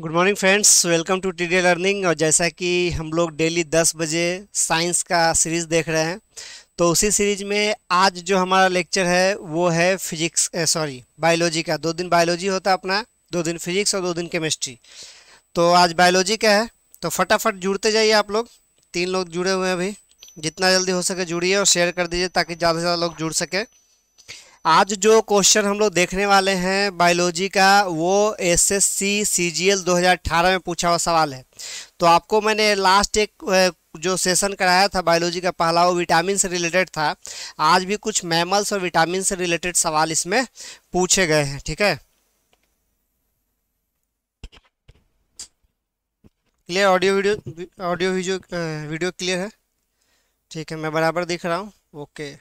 Good morning friends welcome to T learning और जैसा कि हम लोग डेली दस बजे साइंस का सीरीज़ देख रहे हैं तो उसी सीरीज में आज जो हमारा लेक्चर है वो है फिजिक्स सॉरी बायोलॉजी का दो दिन बायोलॉजी होता है अपना दो दिन फिजिक्स और दो दिन केमिस्ट्री तो आज बायोलॉजी का है तो फटाफट जुड़ते जाइए आप लोग तीन लोग जुड़े हुए हैं अभी जितना जल्दी हो सके जुड़िए और शेयर कर दीजिए ताकि ज़्यादा से ज़्यादा लोग जुड़ सकें आज जो क्वेश्चन हम लोग देखने वाले हैं बायोलॉजी का वो S S C C G L दो हज़ार अठारह में पूछा हुआ सवाल है तो आपको मैंने लास्ट एक जो सेशन कराया था बायोलॉजी का पहला वो विटामिन से रिलेटेड था आज भी कुछ मैमल्स और विटामिन से रिलेटेड सवाल इसमें पूछे गए हैं ठीक है clear audio video audio video video clear है ठीक है मैं बराबर दिख रहा हूँ ओके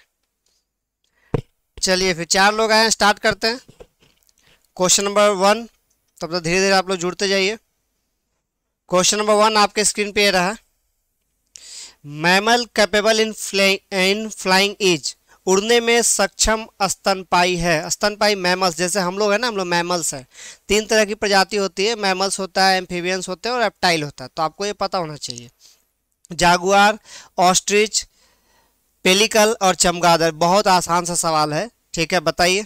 चलिए फिर चार लोग आए हैं स्टार्ट करते हैं क्वेश्चन नंबर वन तब तक तो धीरे धीरे आप लोग जुड़ते जाइए क्वेश्चन नंबर वन आपके स्क्रीन पे रहा mammal capable in in flying is उड़ने में सक्षम स्तनपाई है स्तनपाई मैमल्स जैसे हम लोग हैं ना हम लोग मैमल्स हैं तीन तरह की प्रजाति होती है मैमल्स होता है एम्फीबियंस होते हैं और एप्टाइल होता है तो आपको ये पता होना चाहिए जागुआर ऑस्ट्रिच पेलिकल और चमगादड़ बहुत आसान सा सवाल है ठीक है बताइए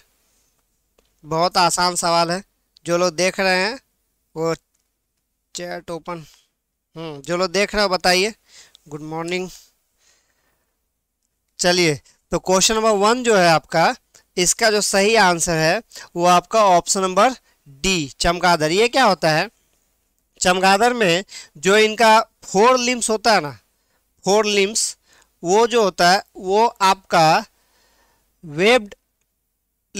बहुत आसान सवाल है जो लोग देख रहे हैं वो चैट ओपन हम्म, जो लोग देख रहे हो बताइए गुड मॉर्निंग चलिए तो क्वेश्चन नंबर वन जो है आपका इसका जो सही आंसर है वो आपका ऑप्शन नंबर डी चमगादड़ ये क्या होता है चमगादड़ में जो इनका फोर लिम्स होता है ना फोर लिम्स वो जो होता है वो आपका वेब्ड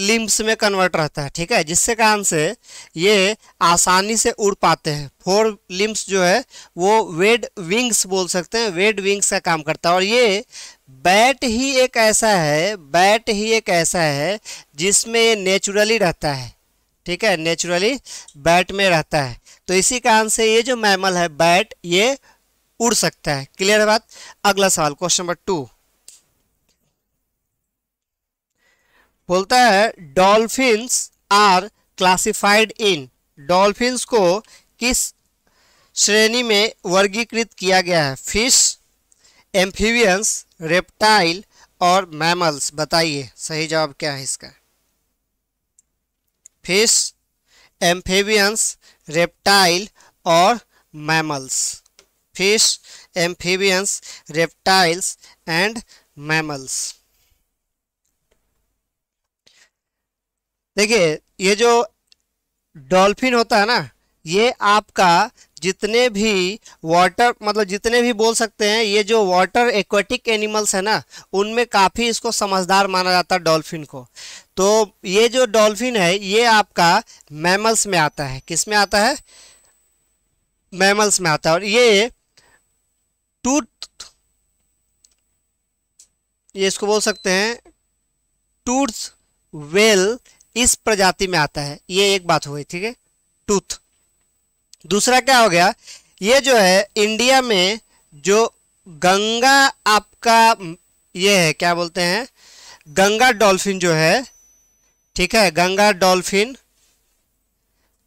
लिम्स में कन्वर्ट रहता है ठीक है जिससे कारण से ये आसानी से उड़ पाते हैं फोर लिम्स जो है वो वेड विंग्स बोल सकते हैं वेड विंग्स का काम करता है और ये बैट ही एक ऐसा है बैट ही एक ऐसा है जिसमें ये नेचुरली रहता है ठीक है नेचुरली बैट में रहता है तो इसी कारण से ये जो मैमल है बैट ये उड़ सकता है क्लियर है बात अगला सवाल क्वेश्चन नंबर टू बोलता है dolphins are classified in dolphins को किस श्रेणी में वर्गीकृत किया गया है फिश एम्फीवियंस रेप्टाइल और मैमल्स बताइए सही जवाब क्या है इसका फिश एम्फीवियंस रेप्टाइल और mammals fish, amphibians, reptiles and mammals. देखिए ये जो डॉल्फिन होता है ना ये आपका जितने भी वाटर मतलब जितने भी बोल सकते हैं ये जो वाटर एक्वेटिक एनिमल्स है ना उनमें काफ़ी इसको समझदार माना जाता है डॉल्फिन को तो ये जो डॉल्फिन है ये आपका मैमल्स में आता है किस में आता है मैमल्स में आता है और ये टूथ ये इसको बोल सकते हैं टूथ वेल इस प्रजाति में आता है ये एक बात हो गई ठीक है टूथ दूसरा क्या हो गया ये जो है इंडिया में जो गंगा आपका ये है क्या बोलते हैं गंगा डॉल्फिन जो है ठीक है गंगा डॉल्फिन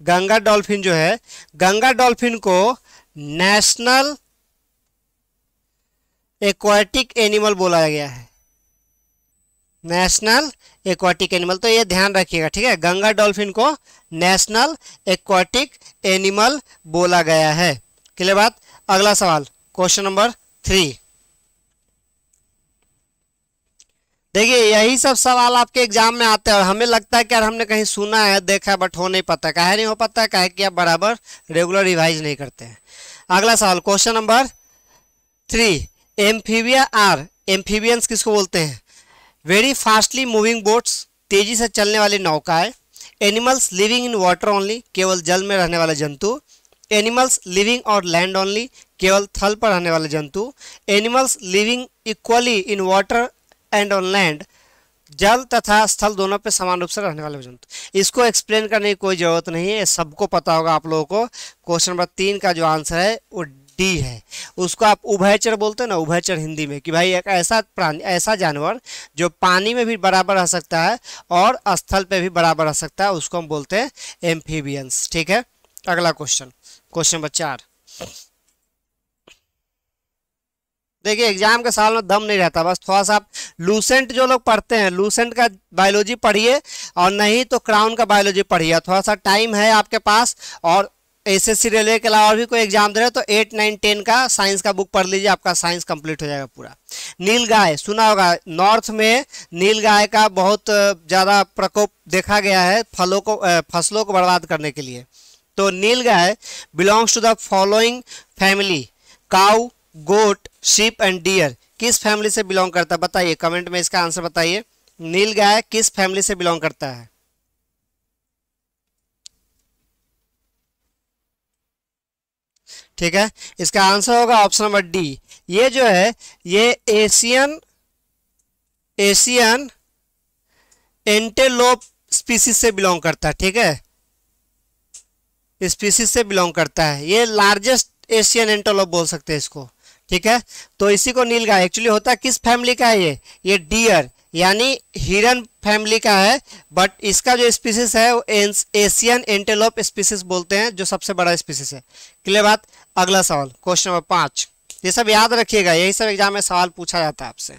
गंगा डॉल्फिन जो है गंगा डॉल्फिन को नेशनल एक्वाटिक एनिमल बोला गया है नेशनल एक्वाटिक एनिमल तो ये ध्यान रखिएगा ठीक है गंगा डॉल्फिन को नेशनल एक्वाटिक एनिमल बोला गया है क्लियर बात अगला सवाल क्वेश्चन नंबर थ्री देखिए यही सब सवाल आपके एग्जाम में आते हैं और हमें लगता है कि यार हमने कहीं सुना है देखा है बट हो नहीं पता कहे नहीं हो पाता कहे कि आप बराबर रेगुलर रिवाइज नहीं करते हैं अगला सवाल question number three amphibia or amphibians किसको बोलते हैं वेरी फास्टली मूविंग बोट्स तेजी से चलने वाली नौकाएं animals living in water only केवल जल में रहने वाले जंतु एनिमल्स लिविंग और लैंड ओनली केवल थल पर रहने वाले जंतु animals living equally in water and on land जल तथा स्थल दोनों पे समान रूप से रहने वाले जंतु इसको एक्सप्लेन करने की कोई ज़रूरत नहीं है सबको पता होगा आप लोगों को क्वेश्चन नंबर तीन का जो आंसर है वो ही है उसको आप उभयचर बोलते हैं ना उभयचर हिंदी में कि भाई एक ऐसा प्राणी ऐसा जानवर जो पानी में भी बराबर रह सकता है और स्थल पे भी बराबर रह सकता है उसको हम बोलते हैं एम्फीबियंस ठीक है अगला क्वेश्चन क्वेश्चन नंबर चार देखिए एग्जाम के साल में दम नहीं रहता बस थोड़ा सा आप लूसेंट जो लोग पढ़ते हैं लूसेंट का बायोलॉजी पढ़िए और नहीं तो क्राउन का बायोलॉजी पढ़िए थोड़ा सा टाइम है आपके पास और सी रेलवे के अलावा भी कोई एग्जाम दे रहे हो तो एट नाइन टेन का साइंस का बुक पढ़ लीजिए आपका साइंस कंप्लीट हो जाएगा पूरा नील गाय सुना होगा नॉर्थ में नील गाय का बहुत ज़्यादा प्रकोप देखा गया है फलों को फसलों को बर्बाद करने के लिए तो nilgai belongs to the following family cow goat sheep and deer किस फैमिली से बिलोंग करता है बताइए कमेंट में इसका आंसर बताइए नील गाय किस फैमिली से बिलोंग करता है ठीक है इसका आंसर होगा ऑप्शन नंबर डी ये जो है ये एशियन एशियन एंटेलोप स्पीसीज से बिलोंग करता है ठीक है स्पीसीज से बिलोंग करता है ये लार्जेस्ट एशियन एंटेलोप बोल सकते हैं इसको ठीक है तो इसी को नीलगा एक्चुअली होता है किस फैमिली का है ये ये डियर यानी हिरन फैमिली का है बट इसका जो स्पीसीज है वो एशियन एंटेलोप स्पीसीज बोलते हैं जो सबसे बड़ा स्पीसीज है क्लियर बात अगला सवाल क्वेश्चन नंबर पाँच ये सब याद रखिएगा यही सब एग्जाम में सवाल पूछा जाता है आपसे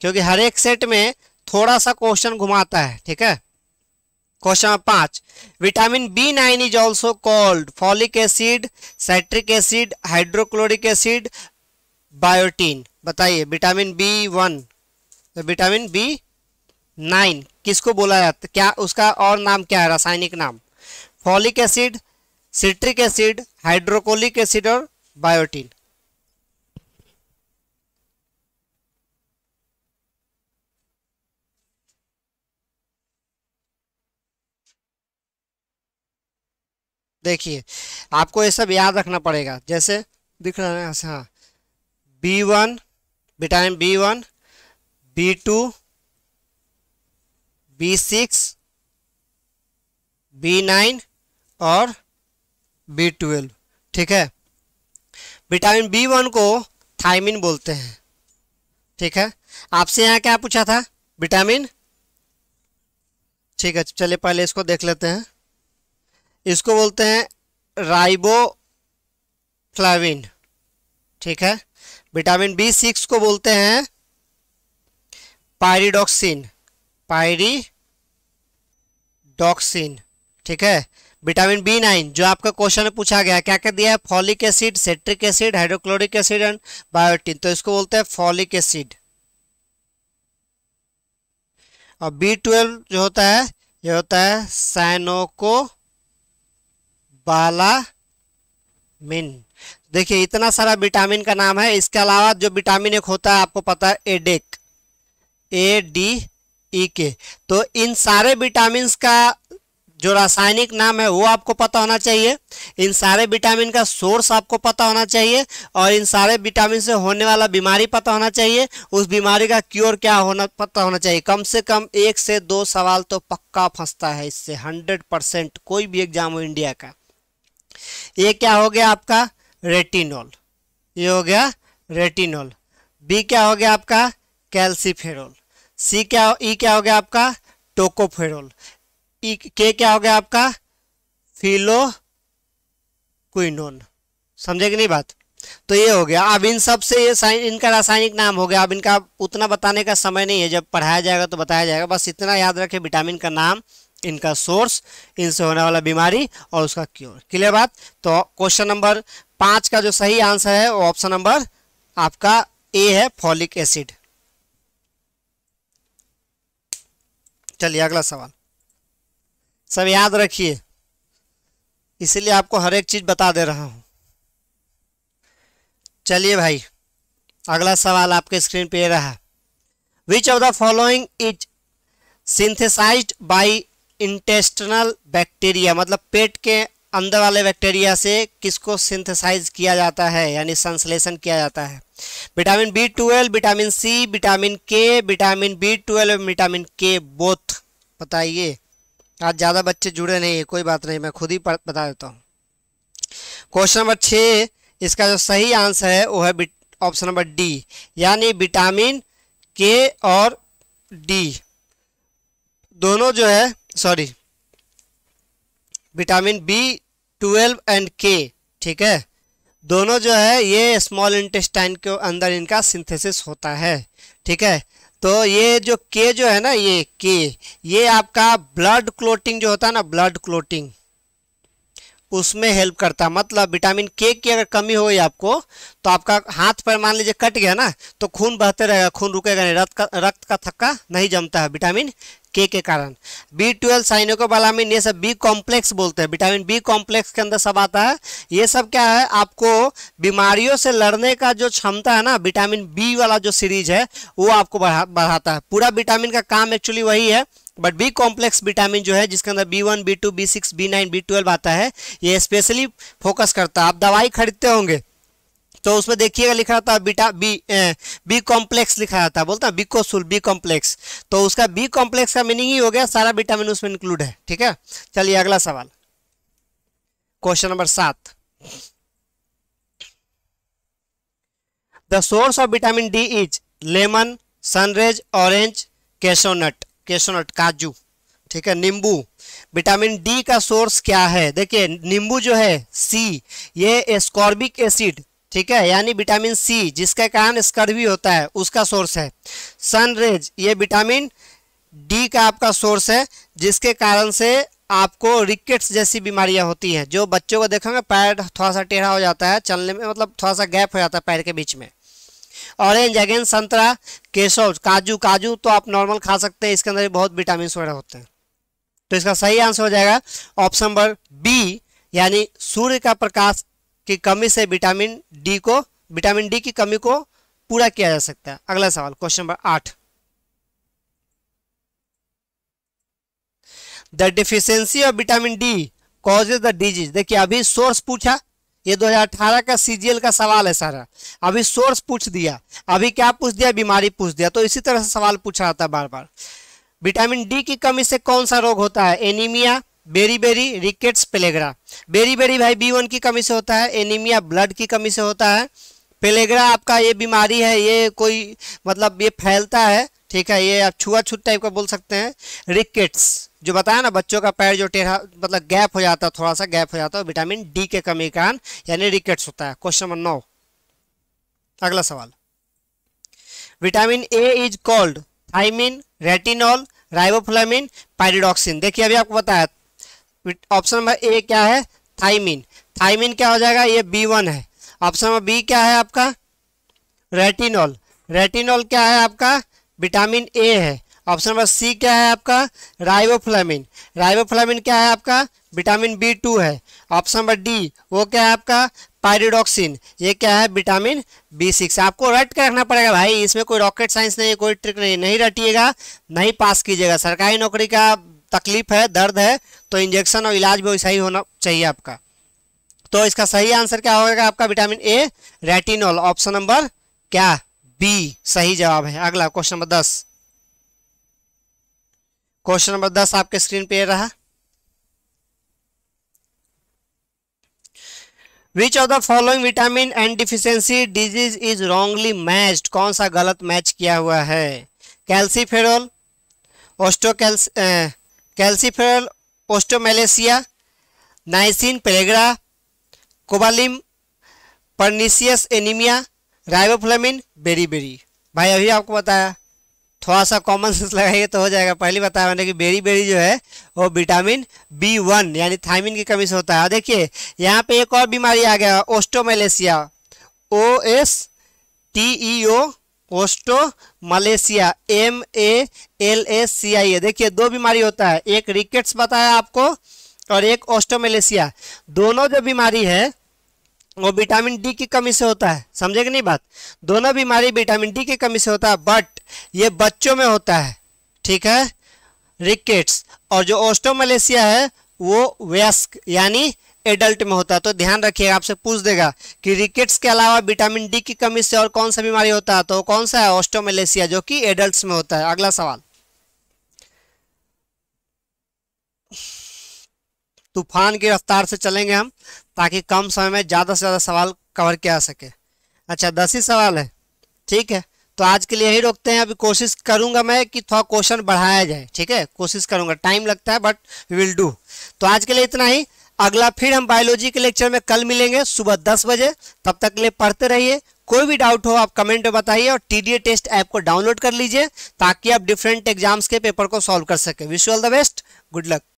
क्योंकि हर एक सेट में थोड़ा सा क्वेश्चन घुमाता है ठीक है क्वेश्चन नंबर पाँच vitamin B nine is also called folic acid citric acid hydrochloric acid biotin बताइए vitamin B one vitamin B nine किसको बोला जाता है क्या उसका और नाम क्या है रासायनिक नाम folic acid citric acid hydrochloric acid और बायोटिन देखिए आपको ये सब याद रखना पड़ेगा जैसे दिख रहा है हाँ B one vitamin B one B two B six B nine और बी ट्वेल्व ठीक है विटामिन बी वन को थायमिन बोलते हैं ठीक है आपसे यहाँ क्या पूछा था विटामिन ठीक है चलिए पहले इसको देख लेते हैं इसको बोलते हैं राइबो फ्लाविन ठीक है विटामिन बी सिक्स को बोलते हैं पायरीडॉक्सिन डॉक्सिन ठीक है विटामिन बी नाइन जो आपका क्वेश्चन में पूछा गया क्या क्या दिया है folic acid citric acid hydrochloric acid and biotin तो इसको बोलते हैं फॉलिक एसिड और बी ट्वेल्व जो होता है ये होता है साइनोको बालामिन देखिए इतना सारा विटामिन का नाम है इसके अलावा जो विटामिन एक होता है आपको पता है एडेक ए डी ई के तो इन सारे विटामिन का जो रासायनिक नाम है वो आपको पता होना चाहिए इन सारे विटामिन का सोर्स आपको पता होना चाहिए और इन सारे विटामिन से होने वाला बीमारी पता होना चाहिए उस बीमारी का क्योर क्या होना पता होना चाहिए कम से कम एक से दो सवाल तो पक्का फंसता है इससे हंड्रेड परसेंट कोई भी एग्जाम हो इंडिया का ये क्या हो गया आपका रेटिनोल ये हो गया रेटिनोल बी क्या हो गया आपका कैल्सीफेरोल सी क्या ई क्या हो गया आपका टोकोफेरोल के क्या हो गया आपका फिलो क्विनोन समझे कि नहीं बात तो ये हो गया अब इन सब से ये साइन इनका रासायनिक नाम हो गया अब इनका उतना बताने का समय नहीं है जब पढ़ाया जाएगा तो बताया जाएगा बस इतना याद रखे विटामिन का नाम इनका सोर्स इनसे होने वाला बीमारी और उसका क्योर क्लियर बात तो क्वेश्चन नंबर पाँच का जो सही आंसर है वो ऑप्शन नंबर आपका ए है फॉलिक एसिड चलिए अगला सवाल सब याद रखिए इसीलिए आपको हर एक चीज़ बता दे रहा हूँ चलिए भाई अगला सवाल आपके स्क्रीन पे रहा which of the following is synthesised by intestinal bacteria मतलब पेट के अंदर वाले बैक्टीरिया से किसको सिंथेसाइज किया जाता है यानी संश्लेषण किया जाता है vitamin B twelve vitamin C vitamin K vitamin B twelve vitamin K both बताइए आज ज़्यादा बच्चे जुड़े नहीं है कोई बात नहीं मैं खुद ही बता देता हूँ क्वेश्चन नंबर छः इसका जो सही आंसर है वो है ऑप्शन नंबर डी यानी विटामिन के और डी दोनों जो है sorry vitamin B twelve and K ठीक है दोनों जो है ये स्मॉल इंटेस्टाइन के अंदर इनका सिंथेसिस होता है ठीक है तो ये जो के जो है ना ये के ये आपका ब्लड क्लोटिंग जो होता है ना ब्लड क्लोटिंग उसमें हेल्प करता है मतलब विटामिन के की अगर कमी हो आपको तो आपका हाथ पर मान लीजिए कट गया ना तो खून बहते रहेगा खून रुकेगा नहीं रक्त का रक्त का थक्का नहीं जमता है विटामिन के के कारण बी ट्वेल्व साइनोकोबालामिन ये सब बी कॉम्प्लेक्स बोलते हैं विटामिन बी कॉम्प्लेक्स के अंदर सब आता है ये सब क्या है आपको बीमारियों से लड़ने का जो क्षमता है ना विटामिन बी वाला जो सीरीज है वो आपको बढ़ा बढ़ाता है पूरा विटामिन का काम एक्चुअली वही है बट बी कॉम्प्लेक्स विटामिन जो है जिसके अंदर B one B two B six B nine B twelve आता है ये स्पेशली फोकस करता है आप दवाई खरीदते होंगे तो उसमें देखिएगा लिखा रहता है beta B A, B complex लिखा रहता है बोलता है बिकोसुल बी कॉम्प्लेक्स तो उसका बी कॉम्प्लेक्स का मीनिंग ही हो गया सारा विटामिन उसमें इंक्लूड है ठीक है चलिए अगला सवाल क्वेश्चन नंबर सात the source of vitamin D is lemon sunrays orange cashew nut cashew nut काजू ठीक है नींबू विटामिन डी का सोर्स क्या है देखिए नींबू जो है सी ये एस्कॉर्बिक एसिड ठीक है यानी विटामिन सी जिसके कारण स्कर्वी होता है उसका सोर्स है सनरेज ये विटामिन डी का आपका सोर्स है जिसके कारण से आपको रिकेट्स जैसी बीमारियां होती हैं जो बच्चों को देखोगे पैर थोड़ा सा टेढ़ा हो जाता है चलने में मतलब थोड़ा सा गैप हो जाता है पैर के बीच में ऑरेंज अगेन संतरा केसव काजू काजू तो आप नॉर्मल खा सकते हैं इसके अंदर बहुत विटामिन वगैरह होते हैं तो इसका सही आंसर हो जाएगा ऑप्शन नंबर बी यानी सूर्य का प्रकाश की कमी से विटामिन डी को विटामिन डी की कमी को पूरा किया जा सकता है अगला सवाल क्वेश्चन नंबर आठ the deficiency of vitamin D cause the disease देखिए अभी सोर्स पूछा ये 2018 का सीजीएल का सवाल है सारा अभी सोर्स पूछ दिया अभी क्या पूछ दिया बीमारी पूछ दिया तो इसी तरह से सवाल पूछा जाता है बार बार विटामिन डी की कमी से कौन सा रोग होता है anaemia beriberi rickets pellagra beriberi भाई बी वन की कमी से होता है एनीमिया ब्लड की कमी से होता है पेलेग्रा आपका ये बीमारी है ये कोई मतलब ये फैलता है ठीक है ये आप छुआछूत टाइप का बोल सकते हैं रिकेट्स जो बताया ना बच्चों का पैर जो टेढ़ा मतलब गैप हो जाता है थोड़ा सा गैप हो जाता है विटामिन डी के कमी के कारण यानी रिकेट्स होता है क्वेश्चन नंबर नौ अगला सवाल vitamin A is called thiamine retinol riboflavin pyridoxine देखिए अभी आपको बताया ऑप्शन नंबर ए क्या है थाइमिन थाइमिन क्या हो जाएगा ये बी वन है ऑप्शन नंबर बी क्या है आपका रेटिनॉल रेटिनॉल क्या है आपका विटामिन ए है ऑप्शन नंबर सी क्या है आपका राइबोफ्लामिन राइबोफ्लामिन क्या है आपका विटामिन बी टू है ऑप्शन नंबर डी वो क्या है आपका पायरिडॉक्सिन ये क्या है विटामिन बी सिक्स आपको रट के रखना पड़ेगा भाई इसमें कोई रॉकेट साइंस नहीं कोई ट्रिक नहीं नहीं रटिएगा नहीं पास कीजिएगा सरकारी नौकरी का तकलीफ है दर्द है तो इंजेक्शन और इलाज भी वैसा ही होना चाहिए आपका तो इसका सही आंसर क्या होगा आपका vitamin A retinol option number क्या बी सही जवाब है अगला क्वेश्चन नंबर दस क्वेश्चन नंबर दस आपके स्क्रीन पे रहा which of the following vitamin and deficiency disease is wrongly matched कौन सा गलत मैच किया हुआ है कैल्सीफेरोल ऑस्टोकैल्स calciferol osteomalacia niacin pellagra cobalamin pernicious anaemia riboflavin beriberi भाई अभी आपको बताया थोड़ा सा कॉमन सेंस लगाइए तो हो जाएगा पहले बताया मैंने कि बेरी बेरी जो है वो विटामिन बी वन यानी थाइमिन की कमी से होता है देखिए यहाँ पे एक और बीमारी आ गया osteomalacia O S T E O osteomalacia M A L A C I A देखिए दो बीमारी होता है एक रिकेट्स बताया आपको और एक ओस्टो मलेशिया दोनों जो बीमारी है वो विटामिन डी की कमी से होता है समझे कि नहीं बात दोनों बीमारी विटामिन डी की कमी से होता है बट ये बच्चों में होता है ठीक है रिकेट्स और जो ओस्टो मलेशिया है वो व्यस्क यानी एडल्ट में होता है तो ध्यान रखिएगा आपसे पूछ देगा कि रिकेट्स के अलावा विटामिन डी की कमी से और कौन सा बीमारी होता है तो कौन सा है ऑस्टोमलेसिया जो कि एडल्ट में होता है अगला सवाल तूफान की रफ्तार से चलेंगे हम ताकि कम समय में ज़्यादा से ज़्यादा सवाल कवर किया सके अच्छा दस ही सवाल है ठीक है तो आज के लिए यही रोकते हैं अभी कोशिश करूंगा मैं कि थोड़ा क्वेश्चन बढ़ाया जाए ठीक है कोशिश करूंगा टाइम लगता है बट वी विल डू तो आज के लिए इतना ही अगला फिर हम बायोलॉजी के लेक्चर में कल मिलेंगे सुबह दस बजे तब तक के लिए पढ़ते रहिए कोई भी डाउट हो आप कमेंट में बताइए और टी टेस्ट ऐप को डाउनलोड कर लीजिए ताकि आप डिफरेंट एग्जाम्स के पेपर को सॉल्व कर सकें wish all the best good luck